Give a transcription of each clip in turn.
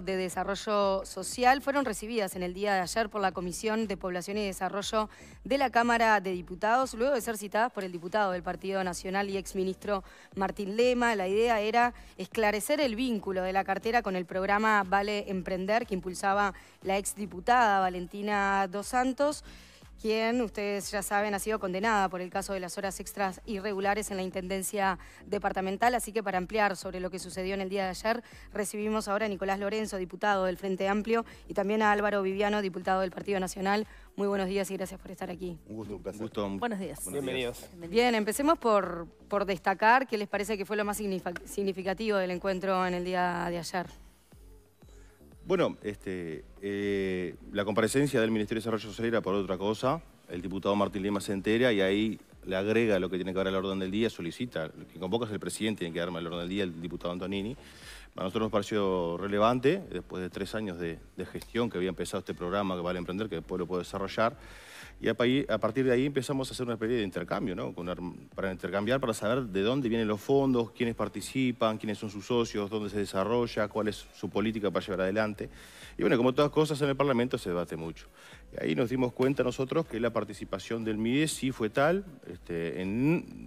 de Desarrollo Social fueron recibidas en el día de ayer por la Comisión de Población y Desarrollo de la Cámara de Diputados, luego de ser citadas por el diputado del Partido Nacional y exministro Martín Lema. La idea era esclarecer el vínculo de la cartera con el programa Vale Emprender que impulsaba la exdiputada Valentina Dos Santos quien, ustedes ya saben, ha sido condenada por el caso de las horas extras irregulares en la Intendencia Departamental. Así que para ampliar sobre lo que sucedió en el día de ayer, recibimos ahora a Nicolás Lorenzo, diputado del Frente Amplio, y también a Álvaro Viviano, diputado del Partido Nacional. Muy buenos días y gracias por estar aquí. Un gusto, un Gusto. Buenos días. Bienvenidos. Bien, empecemos por, por destacar qué les parece que fue lo más significativo del encuentro en el día de ayer. Bueno, este, eh, la comparecencia del Ministerio de Desarrollo Social era por otra cosa. El diputado Martín Lima se entera y ahí le agrega lo que tiene que ver el orden del día, solicita, que convoca es el presidente, tiene que darme el orden del día, el diputado Antonini. A nosotros nos pareció relevante, después de tres años de, gestión que había empezado este programa que vale emprender, que el pueblo puede desarrollar y a, partir de ahí empezamos a hacer una especie de intercambio, para intercambiar, para saber de dónde vienen los fondos, quiénes participan, quiénes son sus socios, dónde se desarrolla, cuál es su política para llevar adelante. Y bueno, como todas cosas en el Parlamento se debate mucho. Y ahí nos dimos cuenta nosotros que la participación del MIDE sí fue tal, este,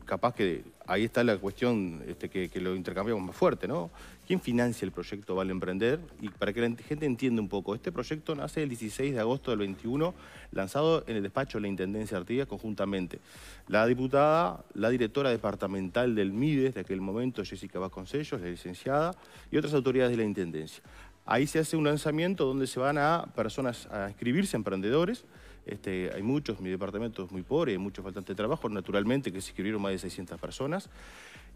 capaz que ahí está la cuestión este, que, lo intercambiamos más fuerte, ¿no? ¿Quién financia el proyecto Vale Emprender? Y para que la gente entienda un poco, este proyecto nace el 16 de agosto del 21, lanzado en el despacho de la Intendencia Artigas conjuntamente. La diputada, la directora departamental del MIDES de aquel momento, Jessica Vasconcellos, la licenciada, y otras autoridades de la Intendencia. Ahí se hace un lanzamiento donde se van a personas a inscribirse, emprendedores, este, hay muchos, mi departamento es muy pobre, hay muchos faltantes de trabajo, naturalmente que se inscribieron más de 600 personas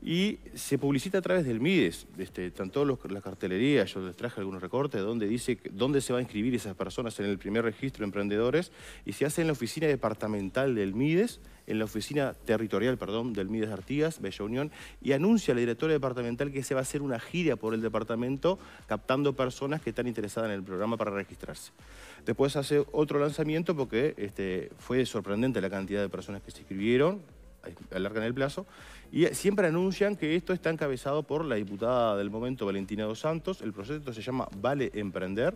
y se publicita a través del MIDES, este, están todas las cartelerías, yo les traje algunos recortes, donde dice dónde se va a inscribir esas personas en el primer registro de emprendedores, y se hace en la oficina departamental del MIDES, en la oficina territorial, perdón, del Mides Artigas, Bella Unión, y anuncia a la directora departamental que se va a hacer una gira por el departamento captando personas que están interesadas en el programa para registrarse. Después hace otro lanzamiento porque este, fue sorprendente la cantidad de personas que se inscribieron, alargan el plazo, y siempre anuncian que esto está encabezado por la diputada del momento, Valentina Dos Santos, el proyecto se llama Vale Emprender,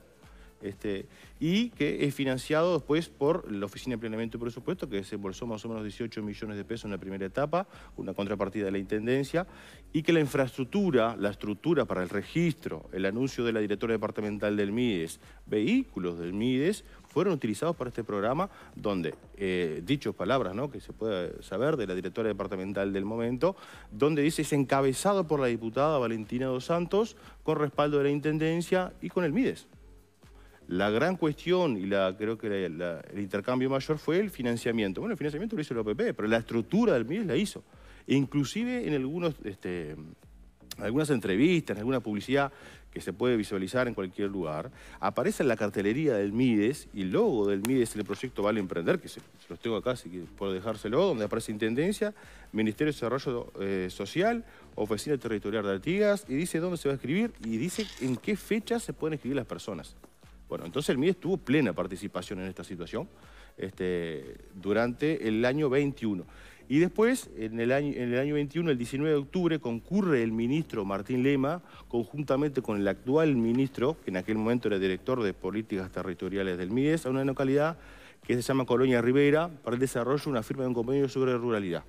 este, y que es financiado después por la Oficina de Planeamiento y Presupuesto, que desembolsó más o menos 18 millones de pesos en la primera etapa, una contrapartida de la Intendencia, y que la infraestructura, la estructura para el registro, el anuncio de la directora departamental del MIDES, vehículos del MIDES, fueron utilizados para este programa donde, eh, dicho palabras que se puede saber de la directora departamental del momento, donde dice es encabezado por la diputada Valentina Dos Santos con respaldo de la Intendencia y con el MIDES. La gran cuestión y la, creo que el intercambio mayor fue el financiamiento. Bueno, el financiamiento lo hizo el OPP, pero la estructura del MIDES la hizo. inclusive en algunos, este, algunas entrevistas, en alguna publicidad que se puede visualizar en cualquier lugar, aparece en la cartelería del MIDES y el logo del MIDES en el proyecto Vale Emprender, que se, los tengo acá si puedo dejárselo, donde aparece Intendencia, Ministerio de Desarrollo eh, Social, Oficina Territorial de Artigas, y dice dónde se va a escribir y dice en qué fecha se pueden escribir las personas. Bueno, entonces el MIDES tuvo plena participación en esta situación este, durante el año 21. Y después, en el, año, en el año 21, el 19 de octubre, concurre el ministro Martín Lema, conjuntamente con el actual ministro, que en aquel momento era director de Políticas Territoriales del MIDES, a una localidad que se llama Colonia Rivera, para el desarrollo de una firma de un convenio sobre ruralidad.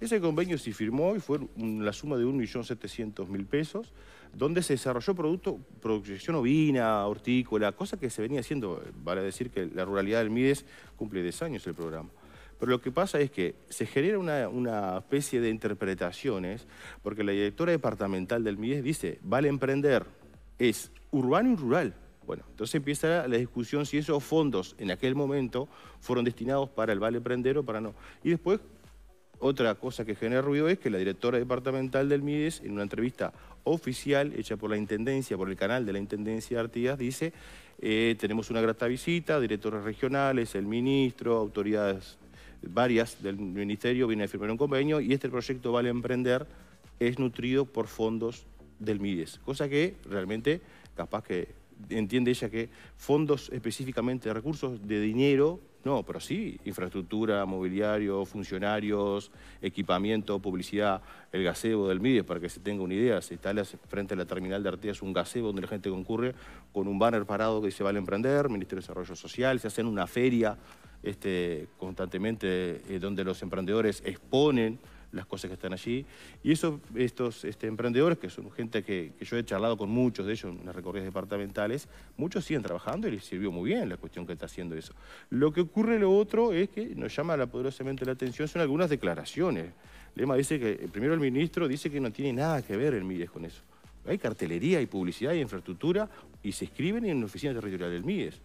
Ese convenio se firmó y fue la suma de 1.700.000 pesos, donde se desarrolló producto, producción ovina, hortícola, cosa que se venía haciendo, vale decir que la ruralidad del MIDES cumple 10 años el programa. Pero lo que pasa es que se genera una, especie de interpretaciones, porque la directora departamental del Mides dice, vale emprender, es urbano y rural. Bueno, entonces empieza la discusión si esos fondos en aquel momento fueron destinados para el vale emprender o para no. Y después, otra cosa que genera ruido es que la directora departamental del MIDES, en una entrevista oficial hecha por la Intendencia, por el canal de la Intendencia de Artigas, dice, eh, tenemos una grata visita, directores regionales, el ministro, autoridades varias del Ministerio viene a firmar un convenio y este proyecto Vale Emprender es nutrido por fondos del MIDES, cosa que realmente capaz que entiende ella que fondos específicamente de recursos de dinero no, pero sí, infraestructura, mobiliario, funcionarios, equipamiento, publicidad, el gazebo del MIDES, para que se tenga una idea, se instala frente a la terminal de es un gazebo donde la gente concurre con un banner parado que dice Vale Emprender, Ministerio de Desarrollo Social, se hacen una feria este, constantemente eh, donde los emprendedores exponen las cosas que están allí. Y eso, estos este, emprendedores, que son gente que, yo he charlado con muchos de ellos en las recorridas departamentales, muchos siguen trabajando y les sirvió muy bien la cuestión que está haciendo eso. Lo que ocurre lo otro es que nos llama poderosamente la atención son algunas declaraciones. Lema dice que, eh, primero el ministro dice que no tiene nada que ver el MIDES con eso. Hay cartelería, hay publicidad, hay infraestructura y se escriben en la oficina territorial del MIDES.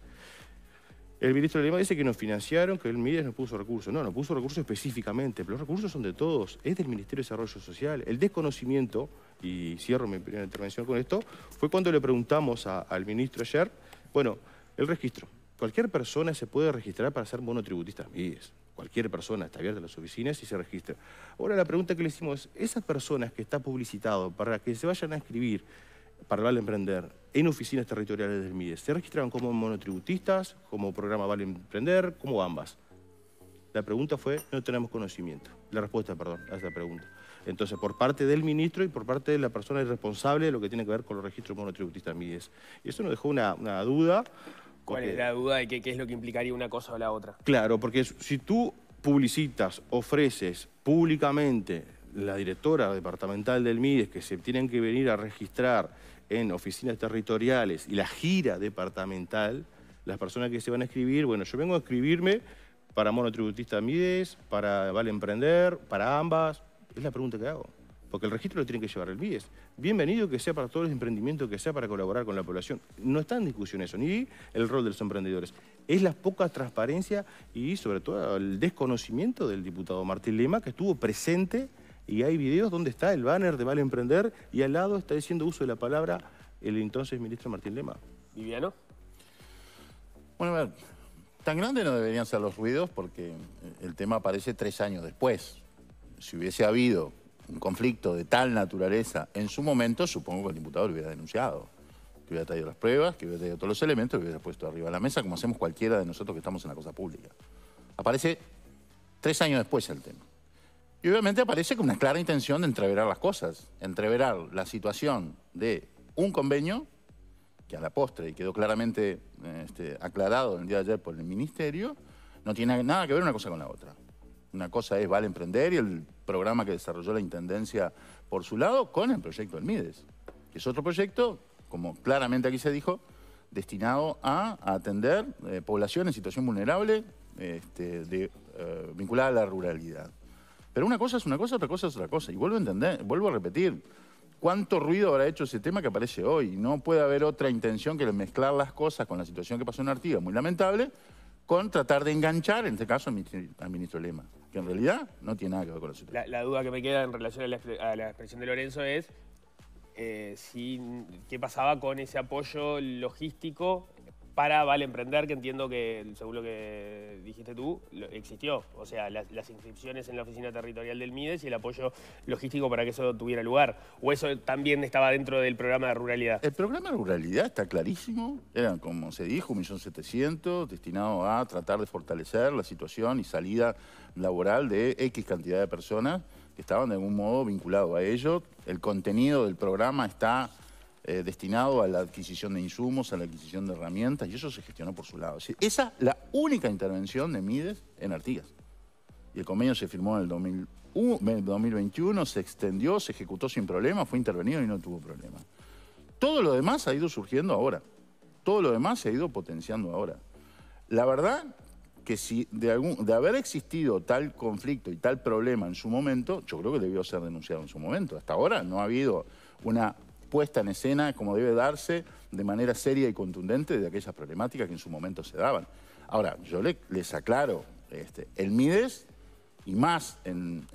El ministro de Lima dice que nos financiaron, que el MIDES nos puso recursos. No, nos puso recursos específicamente, pero los recursos son de todos. Es del Ministerio de Desarrollo Social. El desconocimiento, y cierro mi primera intervención con esto, fue cuando le preguntamos al ministro ayer, bueno, el registro. Cualquier persona se puede registrar para ser monotributista MIDES. Cualquier persona está abierta a las oficinas y se registra. Ahora la pregunta que le hicimos es, esas personas que está publicitado para que se vayan a inscribir para Vale Emprender en oficinas territoriales del MIDES. ¿Se registraron como monotributistas, como programa Vale Emprender, como ambas? La pregunta fue, no tenemos conocimiento. La respuesta, perdón, a esa pregunta. Entonces, por parte del ministro y por parte de la persona responsable de lo que tiene que ver con los registros monotributistas MIDES. Y eso nos dejó una, duda. ¿Cuál es la duda de qué, qué es lo que implicaría una cosa o la otra? Claro, porque si tú publicitas, ofreces públicamente la directora departamental del MIDES que se tienen que venir a registrar en oficinas territoriales y la gira departamental, las personas que se van a escribir, bueno, yo vengo a escribirme para monotributista Mides, para Vale Emprender, para ambas, es la pregunta que hago. Porque el registro lo tiene que llevar el Mides. Bienvenido que sea para todos los emprendimientos, que sea para colaborar con la población. No está en discusión eso, ni el rol de los emprendedores. Es la poca transparencia y sobre todo el desconocimiento del diputado Martín Lema, que estuvo presente y hay videos donde está el banner de Vale Emprender y al lado está diciendo uso de la palabra el entonces ministro Martín Lema. ¿Viviano? Bueno, a ver, tan grandes no deberían ser los ruidos porque el tema aparece tres años después. Si hubiese habido un conflicto de tal naturaleza en su momento, supongo que el diputado lo hubiera denunciado, que hubiera traído las pruebas, que hubiera traído todos los elementos, que hubiera puesto arriba de la mesa, como hacemos cualquiera de nosotros que estamos en la cosa pública. Aparece tres años después el tema. Y obviamente aparece con una clara intención de entreverar las cosas, entreverar la situación de un convenio, que a la postre y quedó claramente este, aclarado el día de ayer por el Ministerio, no tiene nada que ver una cosa con la otra. Una cosa es Vale Emprender y el programa que desarrolló la Intendencia por su lado con el proyecto El MIDES, que es otro proyecto, como claramente aquí se dijo, destinado a, atender eh, población en situación vulnerable este, de, eh, vinculada a la ruralidad. Pero una cosa es una cosa, otra cosa es otra cosa. Y vuelvo a entender, vuelvo a repetir, ¿cuánto ruido habrá hecho ese tema que aparece hoy? No puede haber otra intención que mezclar las cosas con la situación que pasó en Artigas, muy lamentable, con tratar de enganchar, en este caso, al ministro Lema, que en realidad no tiene nada que ver con la situación. La, duda que me queda en relación a la, expresión de Lorenzo es eh, qué pasaba con ese apoyo logístico para Vale Emprender, que entiendo que, según lo que dijiste tú, existió. O sea, las, inscripciones en la oficina territorial del MIDES y el apoyo logístico para que eso tuviera lugar. ¿O eso también estaba dentro del programa de ruralidad? El programa de ruralidad está clarísimo. Eran, como se dijo, 1.700.000 destinado a tratar de fortalecer la situación y salida laboral de X cantidad de personas que estaban de algún modo vinculados a ello. El contenido del programa está eh, destinado a la adquisición de insumos, a la adquisición de herramientas, y eso se gestionó por su lado. esa es la única intervención de Mides en Artigas. Y el convenio se firmó en el 2021, se extendió, se ejecutó sin problema, fue intervenido y no tuvo problema. Todo lo demás ha ido surgiendo ahora. Todo lo demás se ha ido potenciando ahora. La verdad que si de, algún, de haber existido tal conflicto y tal problema en su momento, yo creo que debió ser denunciado en su momento. Hasta ahora no ha habido una puesta en escena, como debe darse, de manera seria y contundente de aquellas problemáticas que en su momento se daban. Ahora, yo les aclaro, este, el MIDES, y más en,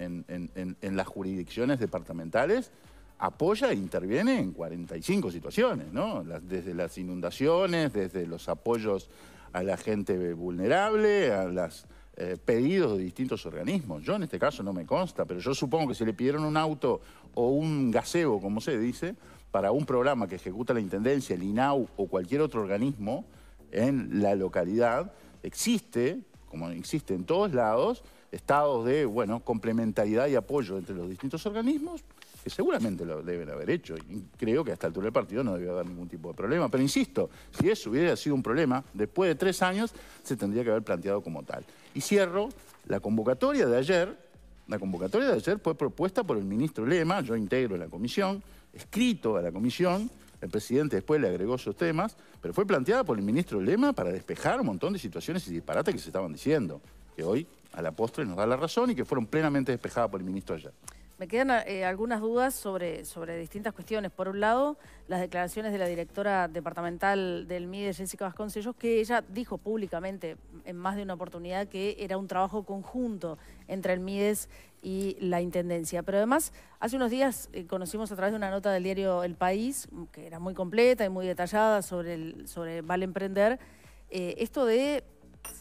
las jurisdicciones departamentales, apoya e interviene en 45 situaciones, ¿no? desde las inundaciones, desde los apoyos a la gente vulnerable, a los eh, pedidos de distintos organismos. Yo en este caso no me consta, pero yo supongo que si le pidieron un auto o un gazebo, como se dice, para un programa que ejecuta la Intendencia, el INAU o cualquier otro organismo en la localidad, existe, como existe en todos lados, estados de bueno, complementariedad y apoyo entre los distintos organismos, que seguramente lo deben haber hecho. Y creo que hasta el altura del partido no debió haber ningún tipo de problema. Pero insisto, si eso hubiera sido un problema, después de tres años se tendría que haber planteado como tal. Y cierro, la convocatoria de ayer, la convocatoria de ayer fue propuesta por el ministro Lema, yo integro la comisión, escrito a la comisión, el presidente después le agregó esos temas, pero fue planteada por el ministro Lema para despejar un montón de situaciones y disparates que se estaban diciendo, que hoy a la postre nos da la razón y que fueron plenamente despejadas por el ministro allá Me quedan eh, algunas dudas sobre, sobre distintas cuestiones. Por un lado, las declaraciones de la directora departamental del MIDE, Jessica Vasconcellos, que ella dijo públicamente en más de una oportunidad que era un trabajo conjunto entre el MIDES y la Intendencia. Pero además, hace unos días eh, conocimos a través de una nota del diario El País, mm, que era muy completa y muy detallada sobre, el, sobre Vale Emprender, eh, esto de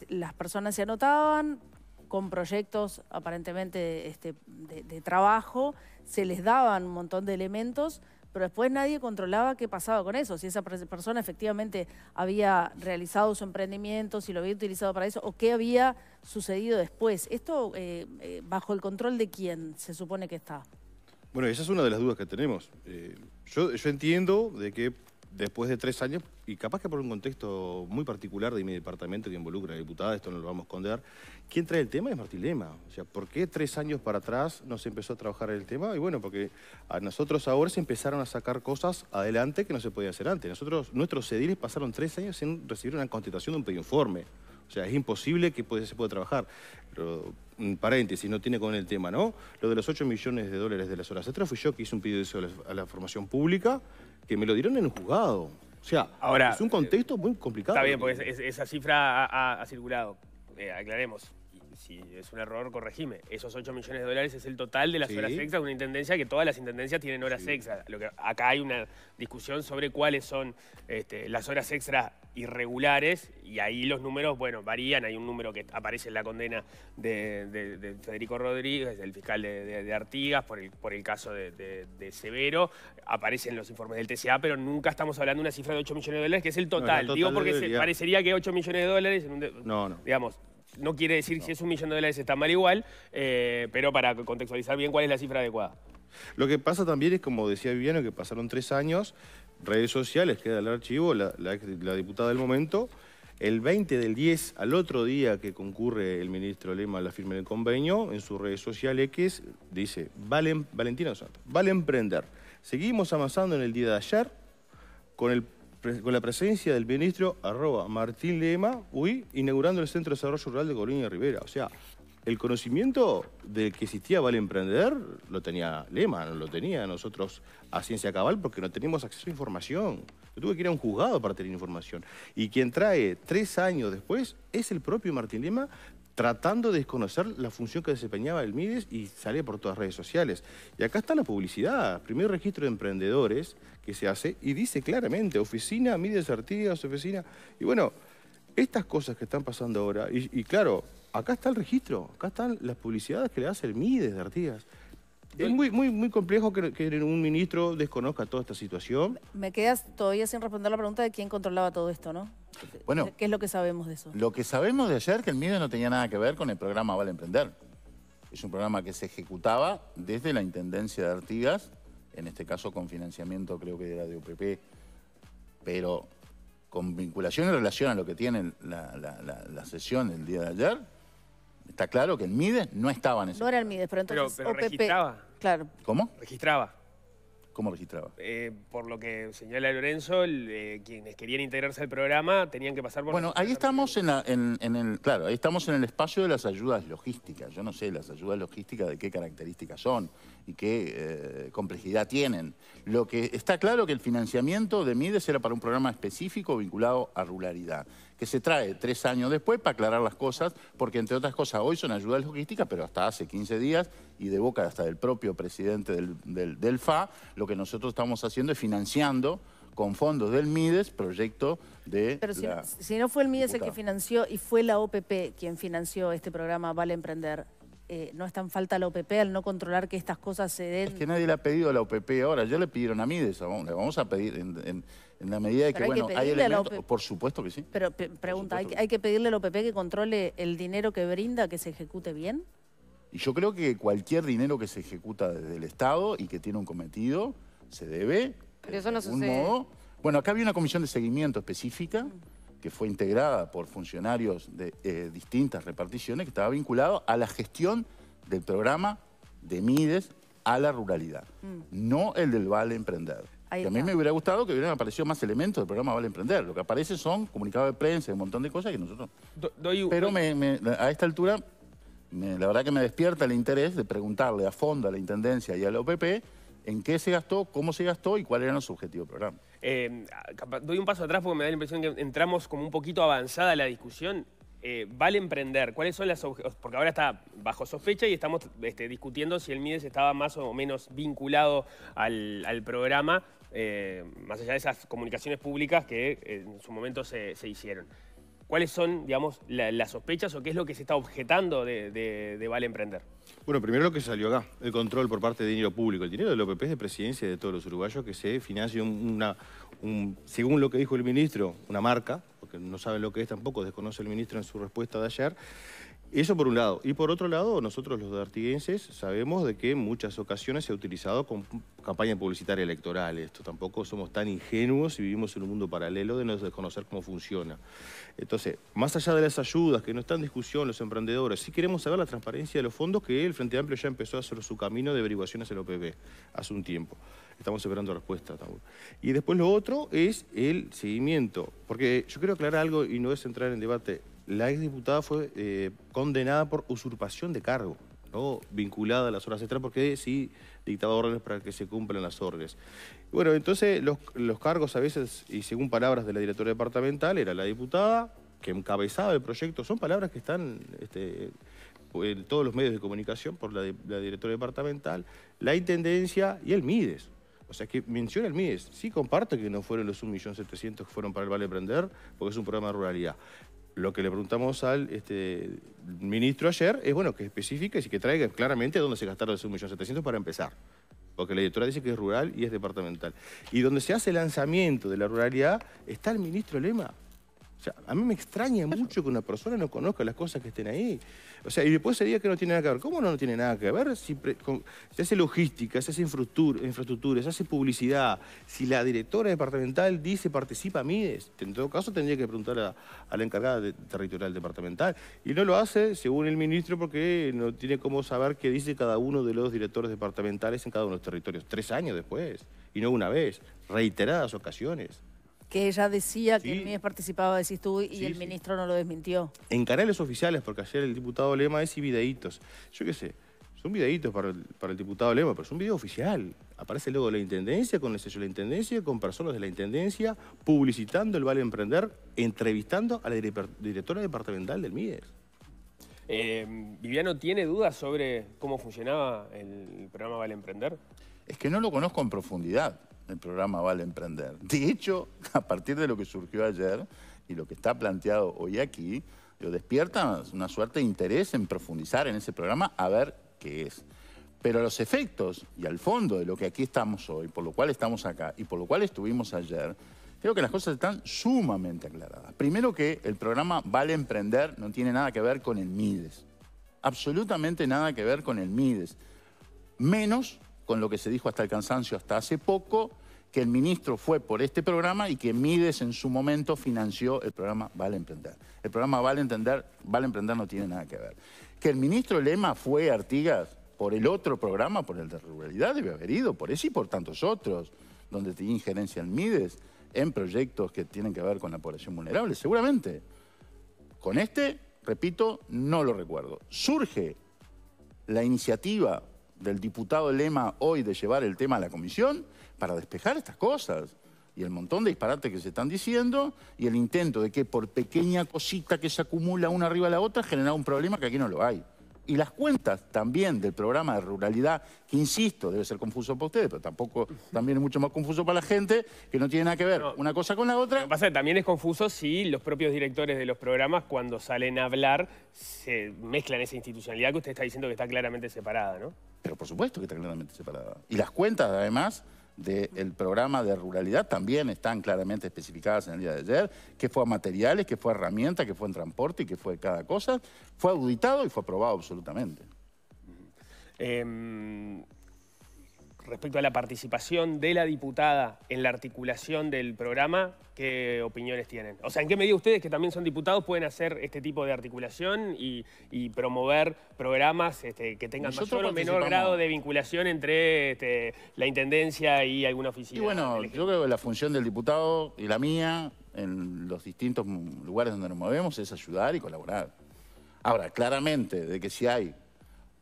las personas se anotaban con proyectos aparentemente este, de trabajo, se les daban un montón de elementos pero después nadie controlaba qué pasaba con eso, si esa persona efectivamente había realizado su emprendimiento, si lo había utilizado para eso, o qué había sucedido después. ¿Esto eh, eh, bajo el control de quién se supone que está? Bueno, esa es una de las dudas que tenemos. Eh, yo, yo entiendo de que después de tres años, y capaz que por un contexto muy particular de mi departamento que involucra a diputada, esto no lo vamos a esconder, ¿quién trae el tema es Martín Lema. O sea, ¿por qué tres años para atrás no se empezó a trabajar el tema? Y bueno, porque a nosotros ahora se empezaron a sacar cosas adelante que no se podía hacer antes. Nosotros, nuestros sediles pasaron tres años sin recibir una constitución de un pedido informe. O sea, es imposible que se pueda trabajar. Pero, un paréntesis, no tiene con el tema, ¿no? Lo de los 8 millones de dólares de las horas extras fui yo que hice un pedido de eso a a la formación pública que me lo dieron en un juzgado. O sea, Ahora, es un contexto muy complicado. Está bien, porque esa cifra ha, circulado. Eh, aclaremos si es un error, corregime. Esos 8 millones de dólares es el total de las horas extras una intendencia, que todas las intendencias tienen horas extras. Lo que, acá hay una discusión sobre cuáles son este, las horas extras irregulares y ahí los números, bueno, varían. Hay un número que aparece en la condena de, Federico Rodríguez, el fiscal de, Artigas, por el, caso de, Severo. Aparecen los informes del TCA, pero nunca estamos hablando de una cifra de 8 millones de dólares, que es el total. Digo porque parecería que 8 millones de dólares en un... no, no. Digamos, no quiere decir si es un millón de dólares está mal igual, eh, pero para contextualizar bien cuál es la cifra adecuada. Lo que pasa también es, como decía Viviano, que pasaron tres años, redes sociales, queda el archivo, la, diputada del momento, el 20 del 10 al otro día que concurre el ministro Lema a la firma del convenio, en sus redes sociales X dice, valen Valentina Santos, vale emprender. Seguimos avanzando en el día de ayer con el con la presencia del ministro arroba, Martín Lema, inaugurando el Centro de Desarrollo Rural de Colonia Rivera. O sea, el conocimiento del que existía Vale Emprender lo tenía Lema, no lo tenía nosotros a ciencia cabal porque no teníamos acceso a información. Yo tuve que ir a un juzgado para tener información. Y quien trae tres años después es el propio Martín Lema, tratando de desconocer la función que desempeñaba el MIDES y salía por todas las redes sociales. Y acá está la publicidad, primer registro de emprendedores que se hace y dice claramente, oficina MIDES Artigas, oficina... Y bueno, estas cosas que están pasando ahora, y, claro, acá está el registro, acá están las publicidades que le hace el MIDES de Artigas. Es muy, muy, muy complejo que, que, un ministro desconozca toda esta situación. Me quedas todavía sin responder la pregunta de quién controlaba todo esto, ¿no? Bueno, ¿Qué es lo que sabemos de eso? Lo que sabemos de ayer es que el MIDE no tenía nada que ver con el programa Vale Emprender. Es un programa que se ejecutaba desde la Intendencia de Artigas, en este caso con financiamiento creo que era de UPP, pero con vinculación y relación a lo que tiene la, sesión del día de ayer, está claro que el MIDE no estaba en ese No era el MIDE, pero entonces pero, pero registraba. Claro. ¿Cómo? Registraba. ¿Cómo registraba? Eh, por lo que señala Lorenzo, eh, quienes querían integrarse al programa tenían que pasar por... Bueno, ahí estamos en, el... Claro, ahí estamos en el espacio de las ayudas logísticas. Yo no sé las ayudas logísticas de qué características son y qué eh, complejidad tienen. Lo que está claro que el financiamiento de Mides era para un programa específico vinculado a ruralidad que se trae tres años después para aclarar las cosas, porque entre otras cosas hoy son ayudas logísticas, pero hasta hace 15 días, y de boca hasta del propio presidente del, FA, lo que nosotros estamos haciendo es financiando con fondos del MIDES, proyecto de Pero si, no fue el MIDES el que financió y fue la OPP quien financió este programa Vale Emprender, eh, no está en falta la OPP al no controlar que estas cosas se den. Es que nadie le ha pedido a la OPP ahora, ya le pidieron a mí de eso, le vamos a pedir en, la medida de que, bueno, hay elementos, por supuesto que sí. Pero pregunta, ¿hay, que pedirle a la OPP que controle el dinero que brinda, que se ejecute bien? Y yo creo que cualquier dinero que se ejecuta desde el Estado y que tiene un cometido, se debe, Pero eso no sucede. Bueno, acá había una comisión de seguimiento específica... Mm que fue integrada por funcionarios de eh, distintas reparticiones, que estaba vinculado a la gestión del programa de Mides a la ruralidad, mm. no el del Vale Emprender. a mí me hubiera gustado que hubieran aparecido más elementos del programa Vale Emprender. Lo que aparece son comunicados de prensa, y un montón de cosas que nosotros... Pero a esta altura, la verdad que me despierta el interés de preguntarle a fondo a la Intendencia y a la OPP en qué se gastó, cómo se gastó y cuál eran los objetivos del programa. Eh, doy un paso atrás porque me da la impresión que entramos como un poquito avanzada la discusión. Eh, ¿Vale emprender? ¿Cuáles son las Porque ahora está bajo sospecha y estamos este, discutiendo si el Mides estaba más o menos vinculado al, programa, eh, más allá de esas comunicaciones públicas que eh, en su momento se, hicieron. ¿Cuáles son, digamos, las sospechas o qué es lo que se está objetando de, val de Vale Emprender? Bueno, primero lo que salió acá, el control por parte de dinero público. El dinero del OPP es de presidencia de todos los uruguayos que se financia una, según lo que dijo el ministro, una marca, porque no saben lo que es tampoco, desconoce el ministro en su respuesta de ayer, eso por un lado. Y por otro lado, nosotros los artiguenses sabemos de que en muchas ocasiones se ha utilizado con campaña publicitaria electoral. Esto tampoco somos tan ingenuos y vivimos en un mundo paralelo de no desconocer cómo funciona. Entonces, más allá de las ayudas que no están en discusión los emprendedores, sí queremos saber la transparencia de los fondos que el Frente Amplio ya empezó a hacer su camino de averiguaciones en el OPB hace un tiempo. Estamos esperando respuesta. Y después lo otro es el seguimiento. Porque yo quiero aclarar algo y no es entrar en debate la exdiputada fue eh, condenada por usurpación de cargo, ¿no? vinculada a las horas extras, porque sí dictaba órdenes para que se cumplan las órdenes. Bueno, entonces los, cargos a veces, y según palabras de la directora departamental, era la diputada que encabezaba el proyecto, son palabras que están este, en todos los medios de comunicación por la, directora departamental, la Intendencia y el MIDES. O sea, que menciona el MIDES. Sí comparte que no fueron los 1.700.000 que fueron para el Vale Prender, porque es un programa de ruralidad lo que le preguntamos al este, ministro ayer es, bueno, que especifique y que traiga claramente dónde se gastaron esos 1.700.000 para empezar. Porque la directora dice que es rural y es departamental. Y donde se hace el lanzamiento de la ruralidad, está el ministro Lema a mí me extraña mucho que una persona no conozca las cosas que estén ahí. O sea, y después sería que no tiene nada que ver. ¿Cómo no, tiene nada que ver? Si se hace logística, se hace infraestructura, se hace publicidad. Si la directora departamental dice participa Mides, en todo caso tendría que preguntar a, la encargada territorial departamental. Y no lo hace, según el ministro, porque no tiene cómo saber qué dice cada uno de los directores departamentales en cada uno de los territorios. Tres años después, y no una vez, reiteradas ocasiones que ella decía que el MIDES participaba, decís tú, y el ministro no lo desmintió. En canales oficiales, porque ayer el diputado Lema y videitos. Yo qué sé, son videitos para el, para el diputado Lema, pero es un video oficial. Aparece luego la Intendencia, con el sello de la Intendencia, con personas de la Intendencia, publicitando el Vale Emprender, entrevistando a la directora departamental del MIDES. Em, ¿Viviano tiene dudas sobre cómo funcionaba el programa Vale Emprender? Es que no lo conozco en profundidad el programa Vale Emprender. De hecho, a partir de lo que surgió ayer y lo que está planteado hoy aquí, despierta una suerte de interés en profundizar en ese programa a ver qué es. Pero los efectos y al fondo de lo que aquí estamos hoy, por lo cual estamos acá y por lo cual estuvimos ayer, creo que las cosas están sumamente aclaradas. Primero que el programa Vale Emprender no tiene nada que ver con el MIDES. Absolutamente nada que ver con el MIDES. Menos con lo que se dijo hasta el cansancio hasta hace poco, que el ministro fue por este programa y que Mides en su momento financió el programa Vale Emprender. El programa Vale Emprender, vale Emprender no tiene nada que ver. Que el ministro Lema fue a Artigas por el otro programa, por el de ruralidad, debe haber ido, por ese y por tantos otros, donde tenía injerencia en Mides en proyectos que tienen que ver con la población vulnerable, seguramente. Con este, repito, no lo recuerdo. Surge la iniciativa del diputado Lema hoy de llevar el tema a la comisión para despejar estas cosas y el montón de disparates que se están diciendo y el intento de que por pequeña cosita que se acumula una arriba a la otra genera un problema que aquí no lo hay y las cuentas también del programa de ruralidad, que insisto, debe ser confuso para ustedes, pero tampoco también es mucho más confuso para la gente, que no tiene nada que ver una cosa con la otra. Lo pasa también es confuso si los propios directores de los programas, cuando salen a hablar, se mezclan esa institucionalidad que usted está diciendo que está claramente separada, ¿no? Pero por supuesto que está claramente separada. Y las cuentas, además, del programa de ruralidad también están claramente especificadas en el día de ayer, que fue materiales, que fue herramientas, que fue en transporte y que fue cada cosa, fue auditado y fue aprobado absolutamente. Em, respecto a la participación de la diputada en la articulación del programa, ¿qué opiniones tienen? O sea, ¿en qué medida ustedes, que también son diputados, pueden hacer este tipo de articulación y, promover programas este, que tengan mayor o menor grado de vinculación entre este, la Intendencia y alguna oficina? Y bueno, yo creo que la función del diputado y la mía en los distintos lugares donde nos movemos es ayudar y colaborar. Ahora, claramente, de que si hay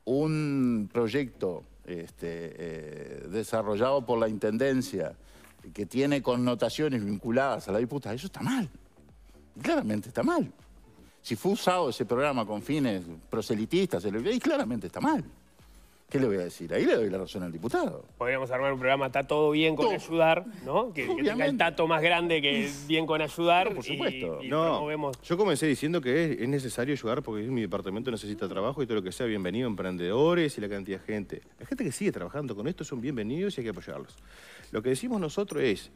un proyecto este, eh, desarrollado por la Intendencia, que tiene connotaciones vinculadas a la disputa, eso está mal. Claramente está mal. Si fue usado ese programa con fines proselitistas, y claramente está mal. ¿Qué le voy a decir? Ahí le doy la razón al diputado. Podríamos armar un programa, está todo bien con ayudar, ¿no? Que, tenga el tato más grande que bien con ayudar. por supuesto. no, yo comencé diciendo que es, necesario ayudar porque mi departamento necesita trabajo y todo lo que sea, bienvenido, emprendedores y la cantidad de gente. La gente que sigue trabajando con esto son bienvenidos y hay que apoyarlos. Lo que decimos nosotros es,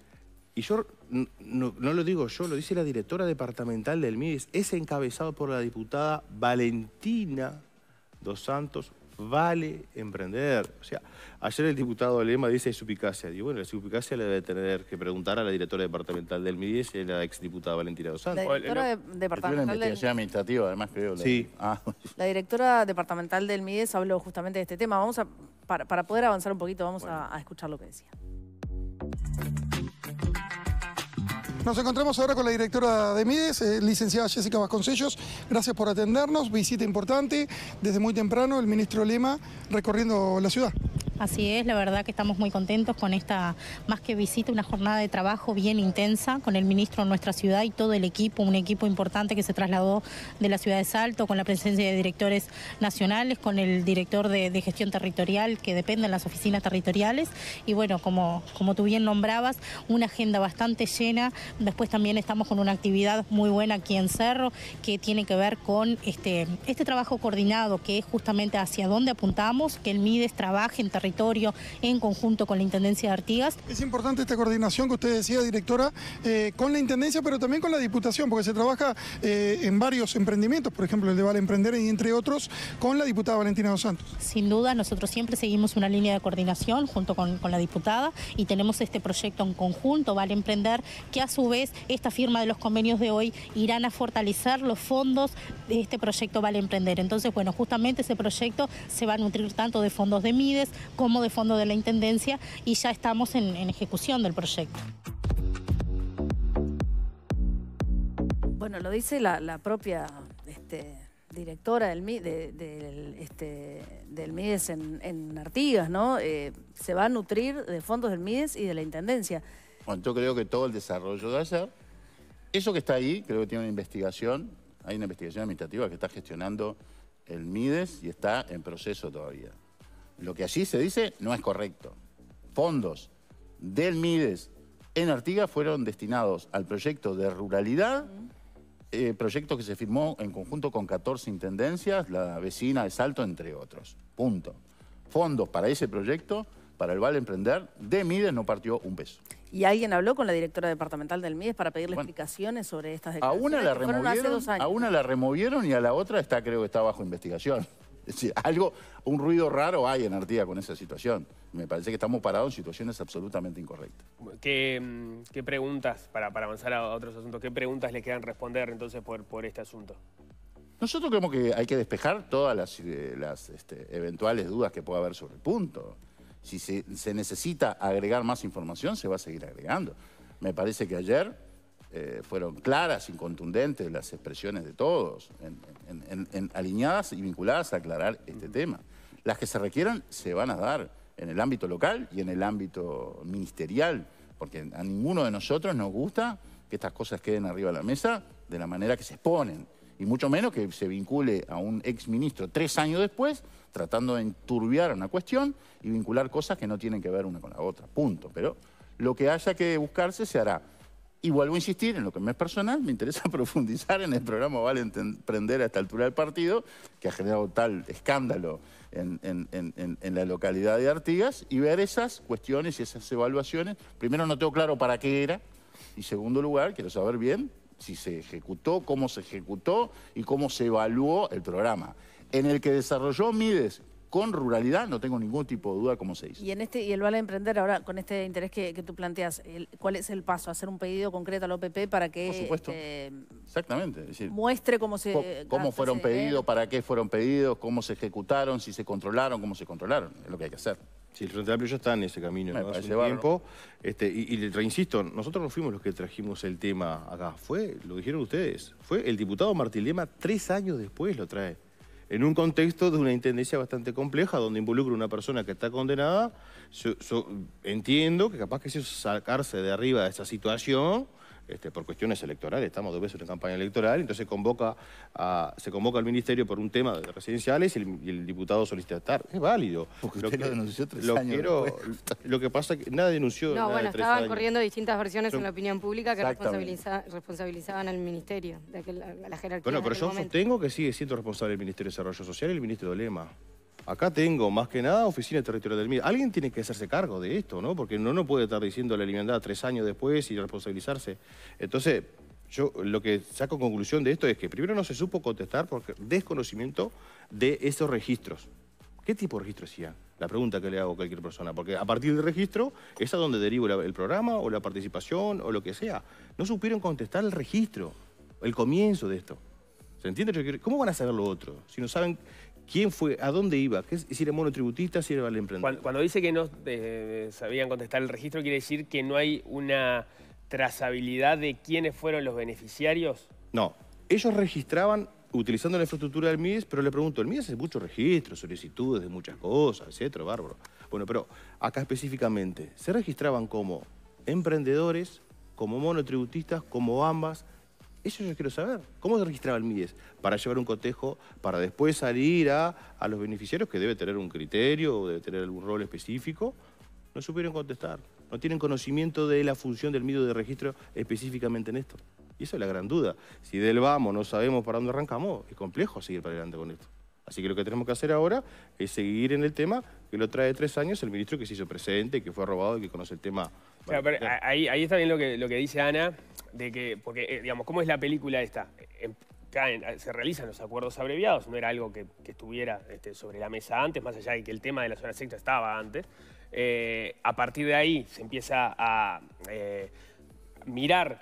y yo no, lo digo yo, lo dice la directora departamental del MIDES, es encabezado por la diputada Valentina Dos Santos vale emprender. O sea, ayer el diputado Lema dice supicacia Digo, bueno, la supicacia le debe tener que preguntar a la directora departamental del Mides y la exdiputada Valentina Dos La directora de, departamental del... administrativa, ah, La... directora departamental del habló justamente de este tema. Vamos a, para, poder avanzar un poquito, vamos a escuchar lo que decía. Nos encontramos ahora con la directora de Mides, eh, licenciada Jessica Vasconcellos. Gracias por atendernos. Visita importante desde muy temprano el ministro Lema recorriendo la ciudad. Así es, la verdad que estamos muy contentos con esta, más que visita, una jornada de trabajo bien intensa con el ministro de nuestra ciudad y todo el equipo, un equipo importante que se trasladó de la ciudad de Salto, con la presencia de directores nacionales, con el director de, gestión territorial que depende de las oficinas territoriales. Y bueno, como, como tú bien nombrabas, una agenda bastante llena. Después también estamos con una actividad muy buena aquí en Cerro que tiene que ver con este, este trabajo coordinado, que es justamente hacia dónde apuntamos, que el MIDES trabaje en territorio territorio en conjunto con la Intendencia de Artigas. Es importante esta coordinación que usted decía, directora, eh, con la Intendencia, pero también con la Diputación, porque se trabaja eh, en varios emprendimientos, por ejemplo, el de Vale Emprender y entre otros, con la diputada Valentina Dos Santos. Sin duda, nosotros siempre seguimos una línea de coordinación junto con, la diputada y tenemos este proyecto en conjunto, Vale Emprender, que a su vez esta firma de los convenios de hoy irán a fortalecer los fondos de este proyecto Vale Emprender. Entonces, bueno, justamente ese proyecto se va a nutrir tanto de fondos de MIDES como de fondo de la Intendencia y ya estamos en, ejecución del proyecto. Bueno, lo dice la, propia este, directora este, del, MIDES en, Artigas, ¿no? Eh, se va a nutrir de fondos del MIDES y de la Intendencia. Bueno, yo creo que todo el desarrollo de ayer, eso que está ahí, creo que tiene una investigación, hay una investigación administrativa que está gestionando el MIDES y está en proceso todavía. Lo que allí se dice no es correcto. Fondos del MIDES en Artigas fueron destinados al proyecto de ruralidad, eh, proyecto que se firmó en conjunto con 14 intendencias, la vecina de Salto, entre otros. Punto. Fondos para ese proyecto, para el Vale Emprender, de MIDES no partió un peso. ¿Y alguien habló con la directora departamental del MIDES para pedirle explicaciones sobre estas declaraciones? A una, la removieron, a una la removieron y a la otra está, creo que está bajo investigación decir, algo, un ruido raro hay en Artigas con esa situación. Me parece que estamos parados en situaciones absolutamente incorrectas. ¿Qué, preguntas, para, avanzar a otros asuntos, qué preguntas le quedan responder entonces por, por este asunto? Nosotros creemos que hay que despejar todas las, eh, este, eventuales dudas que pueda haber sobre el punto. Si se necesita agregar más información, se va a seguir agregando. Me parece que ayer eh, fueron claras y contundentes las expresiones de todos, en, alineadas y vinculadas a aclarar este tema. Las que se requieran se van a dar en el ámbito local y en el ámbito ministerial, porque a ninguno de nosotros nos gusta que estas cosas queden arriba de la mesa de la manera que se exponen, y mucho menos que se vincule a un exministro tres años después tratando de enturbiar una cuestión y vincular cosas que no tienen que ver una con la otra, punto. Pero lo que haya que buscarse se hará. Y vuelvo a insistir en lo que me es personal, me interesa profundizar en el programa Vale Emprender a esta altura del partido, que ha generado tal escándalo en, en, la localidad de Artigas, y ver esas cuestiones y esas evaluaciones. Primero, no tengo claro para qué era, y segundo lugar, quiero saber bien si se ejecutó, cómo se ejecutó y cómo se evaluó el programa. En el que desarrolló Mides con ruralidad, no tengo ningún tipo de duda cómo se hizo. Y en este y el Vale Emprender, ahora con este interés que, tú planteas, ¿cuál es el paso? ¿Hacer un pedido concreto al OPP para que... Por supuesto, eh, exactamente. muestre cómo se... Cómo, fueron pedidos, para qué fueron pedidos, cómo se ejecutaron, si se controlaron, cómo se controlaron. Es lo que hay que hacer. Sí, el Frente Amplio ya está en ese camino en hace tiempo. Este, y, le reinsisto, nosotros no fuimos los que trajimos el tema acá. Fue, lo dijeron ustedes, fue el diputado Martín Lema tres años después lo trae en un contexto de una intendencia bastante compleja, donde involucra una persona que está condenada, entiendo que capaz que eso sacarse de arriba de esa situación este, por cuestiones electorales, estamos dos veces en campaña electoral, entonces convoca a, se convoca al ministerio por un tema de residenciales y el, diputado solicita estar. Es válido. Porque usted lo, que, denunció tres lo que pasa es que nada denunció. No, nada bueno, estaban corriendo distintas versiones en la opinión pública que responsabilizaban al ministerio, de la jerarquía. Bueno, pero yo sostengo que sigue siendo responsable el Ministerio de Desarrollo Social y el ministro de Lema. Acá tengo, más que nada, oficina territorial del MIR. Alguien tiene que hacerse cargo de esto, ¿no? Porque uno no puede estar diciendo la liviandad tres años después y responsabilizarse. Entonces, yo lo que saco conclusión de esto es que primero no se supo contestar por desconocimiento de esos registros. ¿Qué tipo de registro hacían? La pregunta que le hago a cualquier persona, porque a partir del registro es a donde derivo el programa o la participación o lo que sea. No supieron contestar el registro, el comienzo de esto. ¿Se entiende? ¿Cómo van a saber lo otro? Si no saben quién fue, a dónde iba, ¿que si era monotributista, si era emprendedor? Cuando, cuando dice que no eh, sabían contestar el registro, quiere decir que no hay una trazabilidad de quiénes fueron los beneficiarios. No, ellos registraban utilizando la infraestructura del Mides, pero le pregunto, el Mides hace muchos registros, solicitudes de muchas cosas, etcétera, bárbaro. Bueno, pero acá específicamente, se registraban como emprendedores, como monotributistas, como ambas, eso yo quiero saber. ¿Cómo se registraba el MIDES? Para llevar un cotejo, para después salir a, los beneficiarios, que debe tener un criterio, o debe tener algún rol específico. No supieron contestar. No tienen conocimiento de la función del MIDES de registro específicamente en esto. Y eso es la gran duda. Si del vamos no sabemos para dónde arrancamos, es complejo seguir para adelante con esto. Así que lo que tenemos que hacer ahora es seguir en el tema que lo trae tres años el ministro que se hizo presente, que fue robado y que conoce el tema. pero ahí, ahí, está bien lo lo que dice Ana, de que, porque, eh, digamos, ¿cómo es la película esta? Em, ah, se realizan los acuerdos abreviados, no era algo que, estuviera este, sobre la mesa antes, más allá de que el tema de la zona sexta estaba antes. Eh, a partir de ahí se empieza a eh, mirar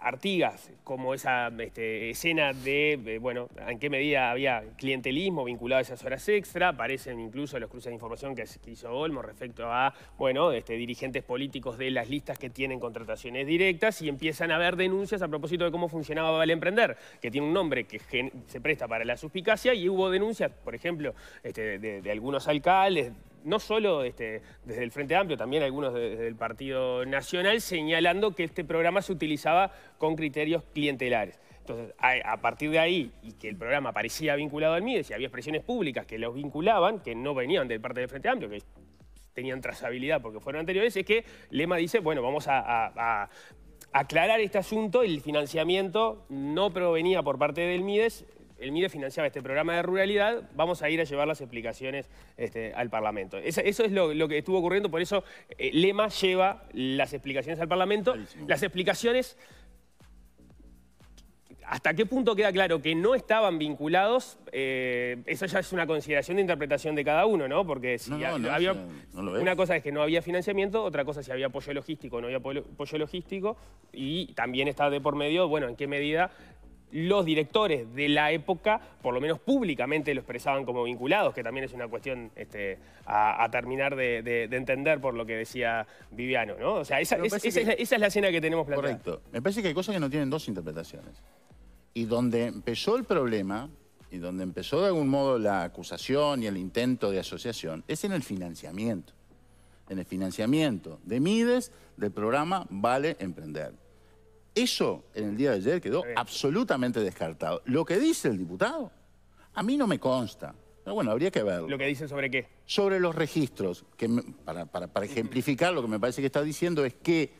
Artigas, como esa este, escena de, eh, bueno, en qué medida había clientelismo vinculado a esas horas extra, parecen incluso los cruces de información que, hizo Olmo respecto a, bueno, este, dirigentes políticos de las listas que tienen contrataciones directas y empiezan a haber denuncias a propósito de cómo funcionaba Vale Emprender, que tiene un nombre que se presta para la suspicacia y hubo denuncias, por ejemplo, este, de algunos alcaldes, no solo este, desde el Frente Amplio, también algunos del desde el Partido Nacional, señalando que este programa se utilizaba con criterios clientelares. Entonces, a, partir de ahí, y que el programa parecía vinculado al MIDES y había expresiones públicas que los vinculaban, que no venían de parte del Frente Amplio, que tenían trazabilidad porque fueron anteriores, es que Lema dice, bueno, vamos a, a aclarar este asunto, el financiamiento no provenía por parte del MIDES, el MIDE financiaba este programa de ruralidad, vamos a ir a llevar las explicaciones este, al Parlamento. eso es lo, que estuvo ocurriendo, por eso eh, Lema lleva las explicaciones al Parlamento. Las explicaciones... ¿Hasta qué punto queda claro que no estaban vinculados? Eh, eso ya es una consideración de interpretación de cada uno, ¿no? Porque si había, una cosa es que no había financiamiento, otra cosa es si había apoyo logístico o no había apoyo logístico, y también está de por medio, bueno, en qué medida los directores de la época, por lo menos públicamente lo expresaban como vinculados, que también es una cuestión este, a, terminar de, entender por lo que decía Viviano, ¿no? O sea, esa, la, esa es, la, escena que tenemos planteada. Correcto. Me parece que hay cosas que no tienen dos interpretaciones. Y donde empezó el problema, y donde empezó de algún modo la acusación y el intento de asociación, es en el financiamiento. En el financiamiento de Mides del programa Vale Emprender eso en el día de ayer quedó absolutamente descartado. Lo que dice el diputado, a mí no me consta. Pero bueno, habría que verlo. ¿Lo que dice sobre qué? Sobre los registros. Que para, ejemplificar, lo que me parece que está diciendo es que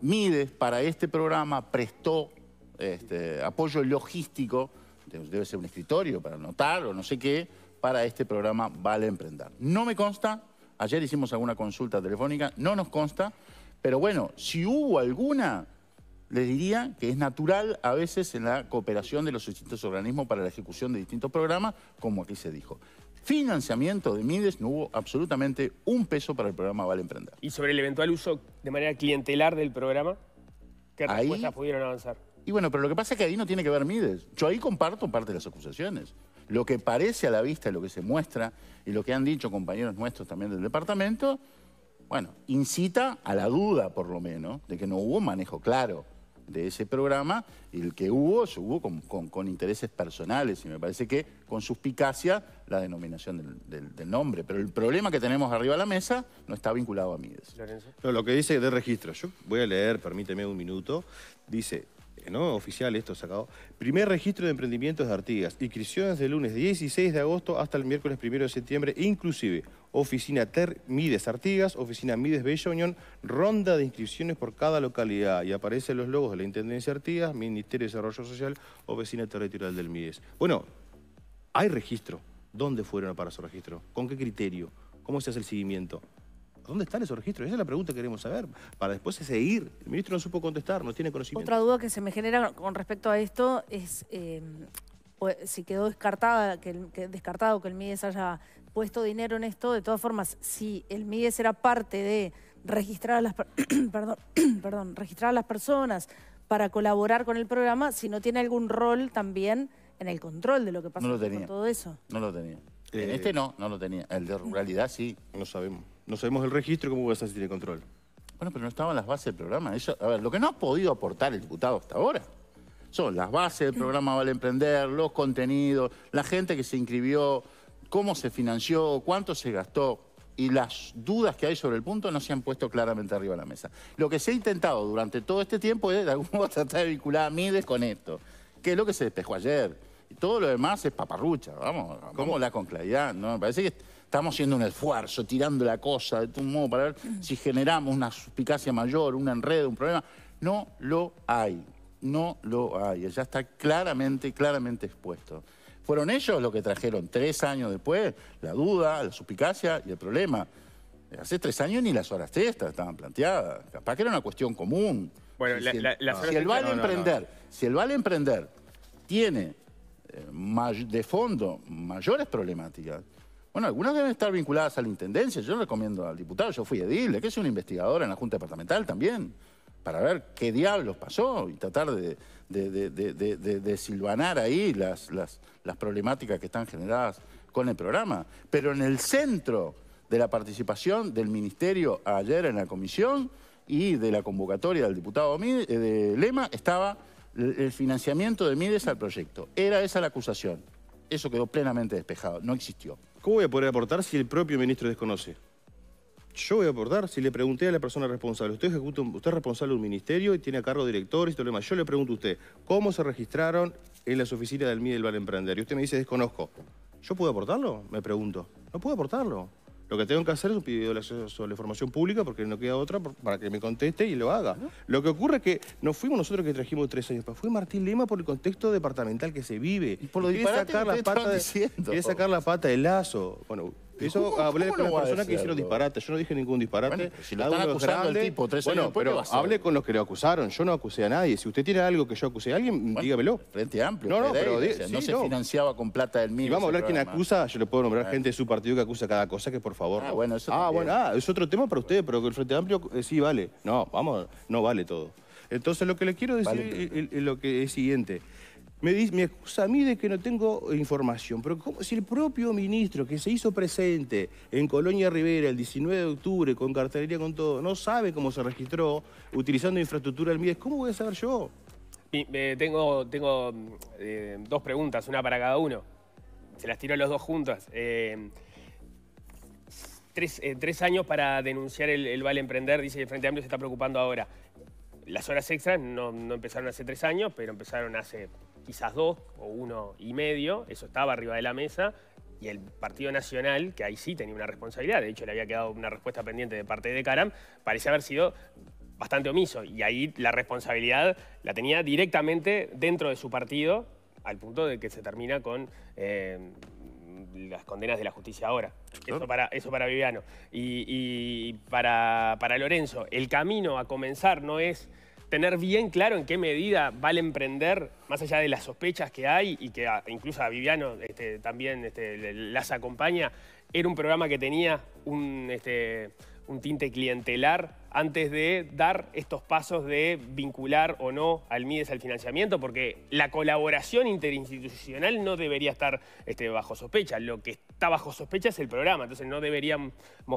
Mides para este programa prestó este, apoyo logístico, debe ser un escritorio para anotar o no sé qué, para este programa Vale Emprender. No me consta, ayer hicimos alguna consulta telefónica, no nos consta, pero bueno, si hubo alguna, les diría que es natural a veces en la cooperación de los distintos organismos para la ejecución de distintos programas, como aquí se dijo. Financiamiento de Mides no hubo absolutamente un peso para el programa Vale Emprender. ¿Y sobre el eventual uso de manera clientelar del programa? ¿Qué respuestas pudieron avanzar? Y bueno, pero lo que pasa es que ahí no tiene que ver Mides. Yo ahí comparto parte de las acusaciones. Lo que parece a la vista, lo que se muestra y lo que han dicho compañeros nuestros también del departamento, bueno, incita a la duda por lo menos de que no hubo manejo claro de ese programa, y el que hubo, se hubo con, intereses personales y me parece que con suspicacia la denominación del, nombre. Pero el problema que tenemos arriba de la mesa no está vinculado a Mides. lo que dice de registro, yo voy a leer, permíteme un minuto, dice, oficial esto sacado. Primer registro de emprendimientos de Artigas. Inscripciones del lunes 16 de agosto hasta el miércoles 1 de septiembre, inclusive. Oficina Ter Mides Artigas, Oficina Mides Bella Unión, ronda de inscripciones por cada localidad. Y aparecen los logos de la Intendencia Artigas, Ministerio de Desarrollo Social, Oficina Territorial del Mides. Bueno, hay registro. ¿Dónde fueron para su registro? ¿Con qué criterio? ¿Cómo se hace el seguimiento? ¿Dónde están esos registros? Esa es la pregunta que queremos saber, para después seguir. El ministro no supo contestar, no tiene conocimiento. Otra duda que se me genera con respecto a esto es eh, pues, si quedó descartada, que, descartado que el MIDES haya puesto dinero en esto. De todas formas, si el MIDES era parte de registrar a las, perdón, registrar las personas para colaborar con el programa, si no tiene algún rol también en el control de lo que pasa con todo eso. No lo tenía. Eh, en este no, no lo tenía. El de ruralidad sí. No sabemos. No sabemos el registro, ¿cómo voy a si tiene control? Bueno, pero no estaban las bases del programa. Eso, a ver, lo que no ha podido aportar el diputado hasta ahora son las bases del programa Vale Emprender, los contenidos, la gente que se inscribió, cómo se financió, cuánto se gastó. Y las dudas que hay sobre el punto no se han puesto claramente arriba de la mesa. Lo que se ha intentado durante todo este tiempo es, de algún modo, tratar de vincular a Mides con esto, que es lo que se despejó ayer. Y todo lo demás es paparrucha, vamos, ¿Cómo? la con claridad, ¿no? Me parece que estamos haciendo un esfuerzo, tirando la cosa de todo modo para ver si generamos una suspicacia mayor, un enredo, un problema. No lo hay, no lo hay. Ya está claramente, claramente expuesto. Fueron ellos los que trajeron tres años después la duda, la suspicacia y el problema. Hace tres años ni las horas testas estaban planteadas. Capaz que era una cuestión común. si, el, vale emprender, si el vale emprender tiene eh, de fondo mayores problemáticas, bueno, algunas deben estar vinculadas a la intendencia. Yo recomiendo al diputado, yo fui edil, que es un investigadora en la Junta Departamental también, para ver qué diablos pasó y tratar de, silvanar ahí las, las problemáticas que están generadas con el programa. Pero en el centro de la participación del Ministerio ayer en la comisión y de la convocatoria del diputado eh, de Lema estaba el financiamiento de Mides al proyecto. Era esa la acusación. Eso quedó plenamente despejado, no existió. ¿Cómo voy a poder aportar si el propio ministro desconoce? Yo voy a aportar si le pregunté a la persona responsable. Usted, ejecuta, usted es responsable de un ministerio y tiene a cargo directores y todo lo Yo le pregunto a usted, ¿cómo se registraron en las oficinas del MIDE del Val Emprender? Y usted me dice, desconozco. ¿Yo puedo aportarlo? Me pregunto. No puedo aportarlo. Lo que tengo que hacer es un pedido sobre la información pública porque no queda otra para que me conteste y lo haga. Lo que ocurre es que no fuimos nosotros que trajimos tres años, fue Martín Lema por el contexto departamental que se vive. Y por lo sacar, la pata de, sacar la pata del lazo. Eso hablé con las personas que hicieron disparate. Yo no dije ningún disparate. si lo están acusando el tipo tres años pero hablé con los que lo acusaron. Yo no acusé a nadie. Si usted tiene algo que yo acusé a alguien, dígamelo. Frente Amplio. No, no, pero... no se financiaba con plata del mismo. Y vamos a hablar quién acusa. Yo le puedo nombrar gente de su partido que acusa cada cosa, que por favor... Ah, bueno, ah, ah, es otro tema para usted, pero que el Frente Amplio eh, sí vale. No, vamos, no vale todo. Entonces lo que le quiero decir lo que es siguiente me, excusa me, a mí de que no tengo información, pero si el propio ministro que se hizo presente en Colonia Rivera el 19 de octubre con cartelería, con todo, no sabe cómo se registró utilizando infraestructura del MIDES, ¿cómo voy a saber yo? Eh, tengo tengo eh, dos preguntas, una para cada uno. Se las tiró los dos juntas. Eh, tres, años para denunciar el, Vale Emprender, dice que el Frente Amplio se está preocupando ahora. Las horas extras no empezaron hace tres años, pero empezaron hace quizás dos o uno y medio, eso estaba arriba de la mesa, y el Partido Nacional, que ahí sí tenía una responsabilidad, de hecho le había quedado una respuesta pendiente de parte de Caram, parece haber sido bastante omiso, y ahí la responsabilidad la tenía directamente dentro de su partido, al punto de que se termina con... Eh, las condenas de la justicia ahora. Eso para, eso para Viviano. Y, para, para Lorenzo, el camino a comenzar no es tener bien claro en qué medida vale emprender, más allá de las sospechas que hay y que ah, incluso a Viviano este, también este, las acompaña, era un programa que tenía un este, tinte clientelar antes de dar estos pasos de vincular o no al MIDES al financiamiento, porque la colaboración interinstitucional no debería estar este, bajo sospecha. Lo que está bajo sospecha es el programa, entonces no deberíamos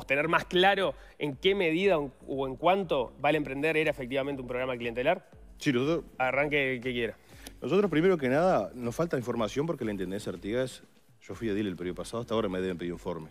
tener más claro en qué medida o en cuánto Vale Emprender era efectivamente un programa clientelar. Sí, nosotros... Arranque que quiera. Nosotros, primero que nada, nos falta información porque la Intendencia Artigas, yo fui a DIL el periodo pasado, hasta ahora me deben pedir informe.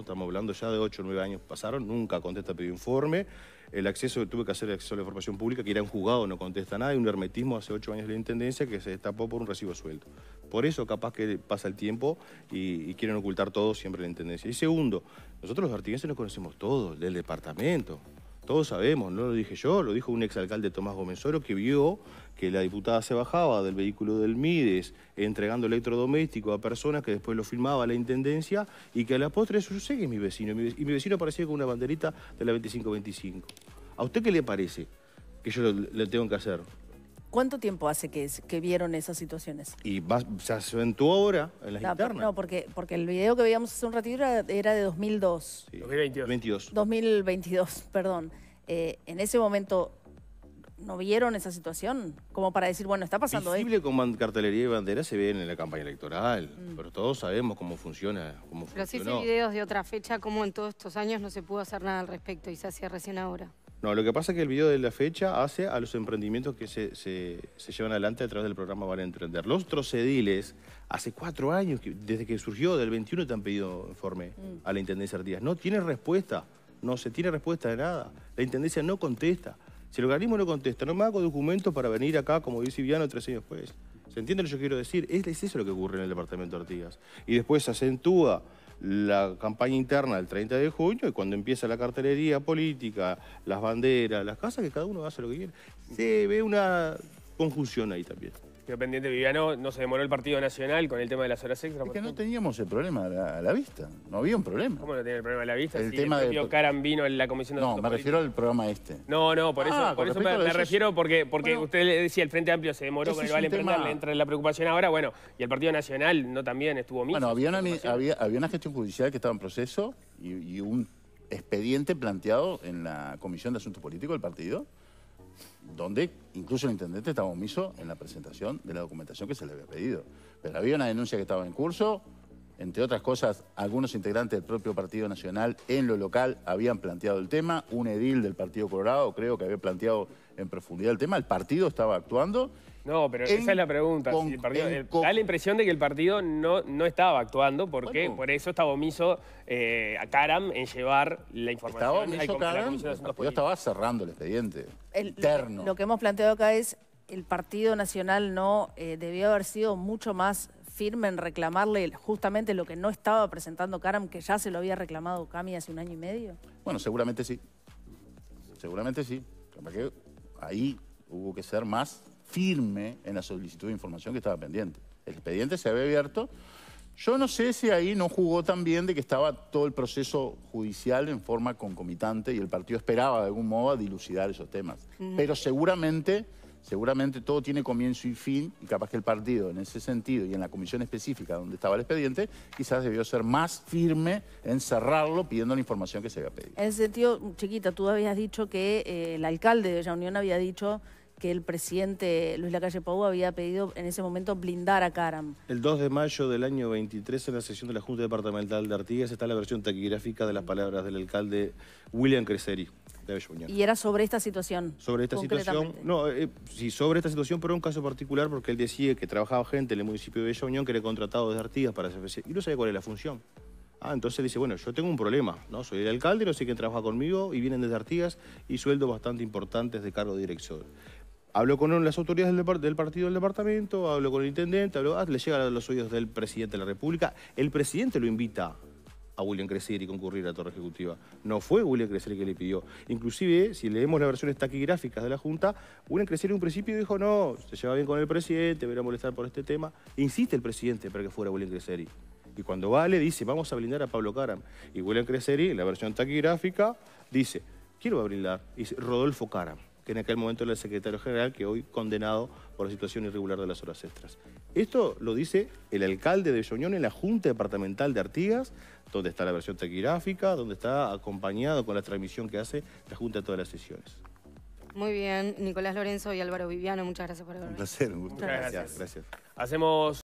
Estamos hablando ya de 8 o 9 años pasaron, nunca contesta pedido informe. El acceso que tuve que hacer, el acceso a la información pública, que era un juzgado, no contesta nada, y un hermetismo hace 8 años de la Intendencia que se destapó por un recibo suelto. Por eso capaz que pasa el tiempo y, quieren ocultar todo siempre la Intendencia. Y segundo, nosotros los artiguenses nos conocemos todos, del departamento. Todos sabemos, no lo dije yo, lo dijo un exalcalde Tomás Gómez Oro que vio que la diputada se bajaba del vehículo del Mides entregando electrodoméstico a personas que después lo filmaba la Intendencia y que a la postre eso sé que es mi vecino y mi vecino aparecía con una banderita de la 2525. ¿A usted qué le parece que yo le tengo que hacer? ¿Cuánto tiempo hace que, que vieron esas situaciones? Y se acentuó ahora en las internas. No, porque, porque el video que veíamos hace un ratito era, de 2002. 2022. 2022, perdón. Eh, en ese momento, ¿no vieron esa situación? Como para decir, bueno, está pasando Visible esto. con cartelería y bandera se ve en la campaña electoral, mm. pero todos sabemos cómo funciona. pero si son videos de otra fecha, cómo en todos estos años no se pudo hacer nada al respecto y se hacía recién ahora. No, lo que pasa es que el video de la fecha hace a los emprendimientos que se, llevan adelante a través del programa Van a Emprender. Los trocediles, hace cuatro años, desde que surgió del 21, te han pedido informe mm. a la Intendencia Artigas. No tiene respuesta, no se tiene respuesta de nada. La Intendencia no contesta. Si el organismo no contesta, no me hago documentos para venir acá, como dice Viviano, tres años después. ¿Se entiende lo que yo quiero decir? Es, es eso lo que ocurre en el departamento de Artigas. Y después se acentúa la campaña interna del 30 de junio y cuando empieza la cartelería política, las banderas, las casas, que cada uno hace lo que quiere. Se ve una conjunción ahí también. Pero pendiente Viviano, no se demoró el partido nacional con el tema de las horas extras. Es que no teníamos el problema a la, vista, no había un problema. ¿Cómo no tenía el problema a la vista? El en la comisión de No, me refiero al programa este. No, no, por eso, ah, por eso me, refiero porque, porque usted le decía el Frente Amplio se demoró con el vale le entra en la preocupación ahora, bueno, y el Partido Nacional no también estuvo mismo. Bueno, había una, había, gestión judicial que estaba en proceso y, y un expediente planteado en la Comisión de Asuntos Políticos del partido donde incluso el intendente estaba omiso en la presentación de la documentación que se le había pedido. Pero había una denuncia que estaba en curso, entre otras cosas, algunos integrantes del propio Partido Nacional en lo local habían planteado el tema, un edil del Partido Colorado creo que había planteado en profundidad el tema, el partido estaba actuando no, pero esa es la pregunta. da la impresión de que el partido no, no estaba actuando, porque por eso estaba omiso eh, a Karam en llevar la información. Estaba omiso Karam, yo estaba cerrando el expediente. El, Lo, que hemos planteado acá es, el Partido Nacional no eh, debió haber sido mucho más firme en reclamarle justamente lo que no estaba presentando Karam, que ya se lo había reclamado Cami hace un año y medio? Bueno, seguramente sí. Seguramente sí. Ahí hubo que ser más firme en la solicitud de información que estaba pendiente. El expediente se había abierto. Yo no sé si ahí no jugó también de que estaba todo el proceso judicial en forma concomitante y el partido esperaba de algún modo a dilucidar esos temas. Pero seguramente, seguramente todo tiene comienzo y fin y capaz que el partido en ese sentido y en la comisión específica donde estaba el expediente quizás debió ser más firme en cerrarlo pidiendo la información que se había pedido. En ese sentido, Chiquita, tú habías dicho que eh, el alcalde de la Unión había dicho que el presidente Luis Lacalle Pau había pedido en ese momento blindar a Caram. El 2 de mayo del año 23, en la sesión de la Junta Departamental de Artigas, está la versión taquigráfica de las palabras del alcalde William Creseri. De y era sobre esta situación. Sobre esta situación, no, eh, sí, sobre esta situación, pero un caso particular porque él decía que trabajaba gente en el municipio de Bella Unión que era contratado desde Artigas para hacer... y no sabía cuál era la función. Ah, entonces dice, bueno, yo tengo un problema, ¿no? Soy el alcalde, no sé quién trabaja conmigo y vienen desde Artigas y sueldos bastante importantes de cargo de dirección. Hablo con las autoridades del, partido del departamento, hablo con el intendente, ah, le llega a los oídos del presidente de la República. El presidente lo invita a William a concurrir a la Torre Ejecutiva. No fue William Creseri que le pidió. Inclusive, si leemos las versiones taquigráficas de la Junta, William Creseri en un principio dijo, no, se lleva bien con el presidente, me a molestar por este tema. insiste el presidente para que fuera William Creseri. Y cuando vale dice, vamos a brindar a Pablo Caram. Y William Creseri, en la versión taquigráfica, dice, quiero va a blindar. Y dice, Rodolfo Caram que en aquel momento era el secretario general, que hoy condenado por la situación irregular de las horas extras. Esto lo dice el alcalde de Yoñón en la Junta Departamental de Artigas, donde está la versión taquigráfica, donde está acompañado con la transmisión que hace la Junta de todas las sesiones. Muy bien, Nicolás Lorenzo y Álvaro Viviano, muchas gracias por haber venido. Un placer, gracias. Hacemos...